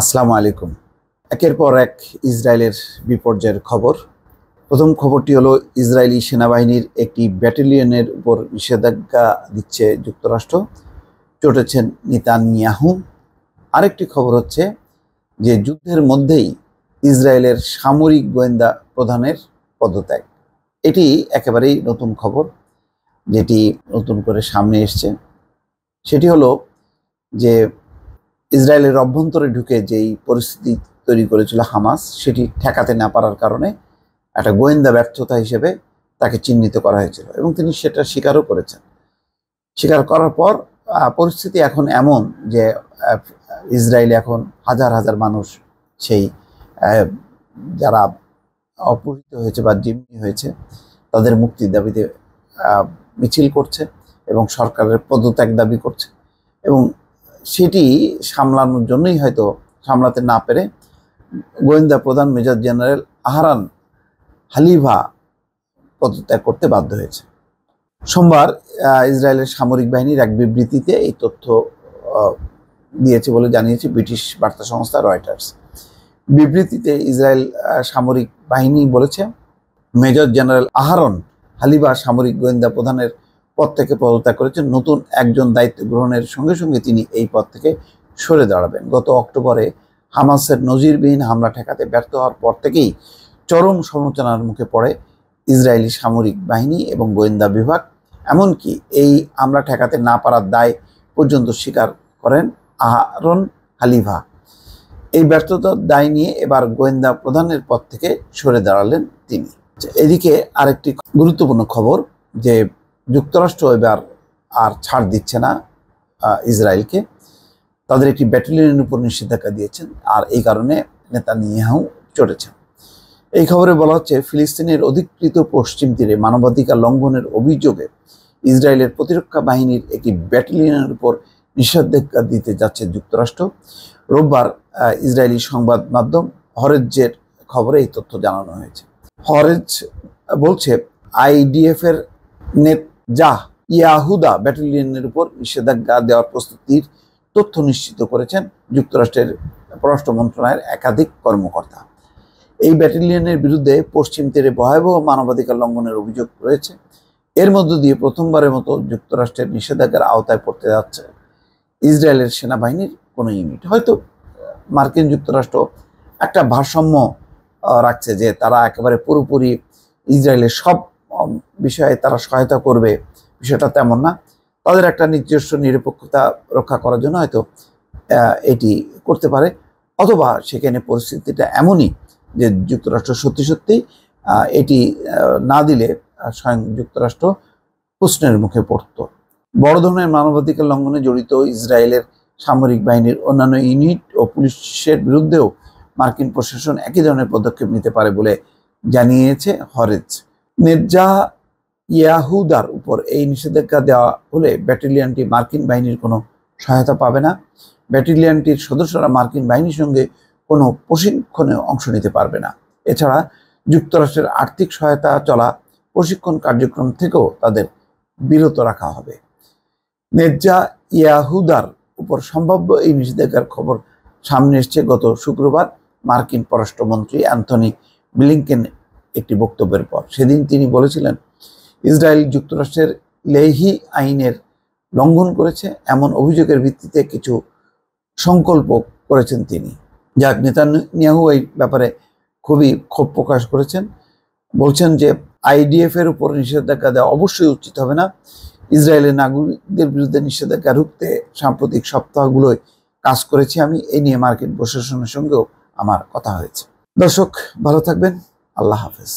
আসসালামু আলাইকুম একের পর এক ইসরায়েলের বিপর্যয়ের খবর প্রথম খবরটি হলো ইসরায়েলি সেনাবাহিনীর একটি ব্যাটালিয়নের উপর নিষেধাজ্ঞা দিচ্ছে যুক্তরাষ্ট্র চটেছেন নিতান নিতানিয়াহু আরেকটি খবর হচ্ছে যে যুদ্ধের মধ্যেই ইসরায়েলের সামরিক গোয়েন্দা প্রধানের পদত্যাগ এটি একেবারেই নতুন খবর যেটি নতুন করে সামনে এসছে সেটি হলো যে ইসরায়েলের অভ্যন্তরে ঢুকে যেই পরিস্থিতি তৈরি করেছিল হামাস সেটি ঠেকাতে না পারার কারণে একটা গোয়েন্দা ব্যর্থতা হিসেবে তাকে চিহ্নিত করা হয়েছিল এবং তিনি সেটা স্বীকারও করেছেন স্বীকার করার পর পরিস্থিতি এখন এমন যে ইসরায়েল এখন হাজার হাজার মানুষ সেই যারা অপহৃত হয়েছে বা জিম্মি হয়েছে তাদের মুক্তির দাবিতে মিছিল করছে এবং সরকারের পদত্যাগ দাবি করছে এবং সেটি সামলানোর জন্যই হয়তো সামলাতে না পেরে গোয়েন্দা প্রধান মেজর জেনারেল আহরান হালিভা পদত্যাগ করতে বাধ্য হয়েছে সোমবার ইসরায়েলের সামরিক বাহিনীর এক বিবৃতিতে এই তথ্য দিয়েছে বলে জানিয়েছে ব্রিটিশ বার্তা সংস্থা রয়টার্স বিবৃতিতে ইসরায়েল সামরিক বাহিনী বলেছে মেজর জেনারেল আহরন হালিবা সামরিক গোয়েন্দা প্রধানের পদ থেকে পদত্যাগ করেছেন নতুন একজন দায়িত্ব গ্রহণের সঙ্গে সঙ্গে তিনি এই পদ থেকে সরে দাঁড়াবেন গত অক্টোবরে হামাসের নজিরবিহীন হামলা ঠেকাতে ব্যর্থ হওয়ার পর থেকেই চরম সমালোচনার মুখে পড়ে ইসরায়েলি সামরিক বাহিনী এবং গোয়েন্দা বিভাগ এমনকি এই হামলা ঠেকাতে না পারার দায় পর্যন্ত স্বীকার করেন আহরন হালিভা এই ব্যর্থতার দায় নিয়ে এবার গোয়েন্দা প্রধানের পদ থেকে সরে দাঁড়ালেন তিনি এদিকে আরেকটি গুরুত্বপূর্ণ খবর যে যুক্তরাষ্ট্র এবার আর ছাড় দিচ্ছে না ইসরায়েলকে তাদের একটি ব্যাটালিয়নের উপর নিষেধাজ্ঞা দিয়েছেন আর এই কারণে নেতা নিয়েহাও চটেছেন এই খবরে বলা হচ্ছে ফিলিস্তিনের অধিকৃত পশ্চিম তীরে মানবাধিকার লঙ্ঘনের অভিযোগে ইসরায়েলের প্রতিরক্ষা বাহিনীর একটি ব্যাটালিয়নের উপর নিষেধাজ্ঞা দিতে যাচ্ছে যুক্তরাষ্ট্র রোববার ইসরায়েলি সংবাদ মাধ্যম হরেজের খবরে এই তথ্য জানানো হয়েছে হরেজ বলছে আইডিএফ এর নেত যা ইয়াহুদা ব্যাটালিয়নের উপর নিষেধাজ্ঞা দেওয়ার প্রস্তুতির তথ্য নিশ্চিত করেছেন যুক্তরাষ্ট্রের পররাষ্ট্র মন্ত্রণালয়ের একাধিক কর্মকর্তা এই ব্যাটালিয়নের বিরুদ্ধে পশ্চিম তীরে ভয়াবহ মানবাধিকার লঙ্ঘনের অভিযোগ রয়েছে এর মধ্য দিয়ে প্রথমবারের মতো যুক্তরাষ্ট্রের নিষেধাজ্ঞার আওতায় পড়তে যাচ্ছে ইসরায়েলের সেনাবাহিনীর কোনো ইউনিট হয়তো মার্কিন যুক্তরাষ্ট্র একটা ভারসাম্য রাখছে যে তারা একেবারে পুরোপুরি ইসরায়েলের সব বিষয়ে তারা সহায়তা করবে বিষয়টা তেমন না তাদের একটা নিজস্ব নিরপেক্ষতা রক্ষা করার জন্য হয়তো এটি করতে পারে অথবা সেখানে পরিস্থিতিটা এমনই যে যুক্তরাষ্ট্র সত্যি সত্যি এটি না দিলে স্বয়ং যুক্তরাষ্ট্র প্রশ্নের মুখে পড়ত বড় ধরনের মানবাধিকার লঙ্ঘনে জড়িত ইসরায়েলের সামরিক বাহিনীর অন্যান্য ইউনিট ও পুলিশের বিরুদ্ধেও মার্কিন প্রশাসন একই ধরনের পদক্ষেপ নিতে পারে বলে জানিয়েছে হরেজ মির্জা ইয়াহুদার উপর এই নিষেধাজ্ঞা দেওয়া হলে ব্যাটেলিয়ানটি মার্কিন বাহিনীর কোনো সহায়তা পাবে না ব্যাটেলিয়ানটির সদস্যরা মার্কিন বাহিনীর সঙ্গে কোনো প্রশিক্ষণে অংশ নিতে পারবে না এছাড়া যুক্তরাষ্ট্রের আর্থিক সহায়তা চলা প্রশিক্ষণ কার্যক্রম থেকেও তাদের বিরত রাখা হবে নেজা ইয়াহুদার উপর সম্ভাব্য এই নিষেধাজ্ঞার খবর সামনে এসছে গত শুক্রবার মার্কিন পররাষ্ট্রমন্ত্রী অ্যান্থনি ব্লিঙ্কেন একটি বক্তব্যের পর সেদিন তিনি বলেছিলেন ইসরায়েল যুক্তরাষ্ট্রের লেহি আইনের লঙ্ঘন করেছে এমন অভিযোগের ভিত্তিতে কিছু সংকল্প করেছেন তিনি যা নেতানিয়াহু এই ব্যাপারে খুবই ক্ষোভ প্রকাশ করেছেন বলছেন যে আইডিএফ এর উপর নিষেধাজ্ঞা দেওয়া অবশ্যই উচিত হবে না ইসরায়েলের নাগরিকদের বিরুদ্ধে নিষেধাজ্ঞা রুখতে সাম্প্রতিক সপ্তাহগুলোয় কাজ করেছি আমি এই নিয়ে মার্কিন প্রশাসনের সঙ্গেও আমার কথা হয়েছে দর্শক ভালো থাকবেন আল্লাহ হাফেজ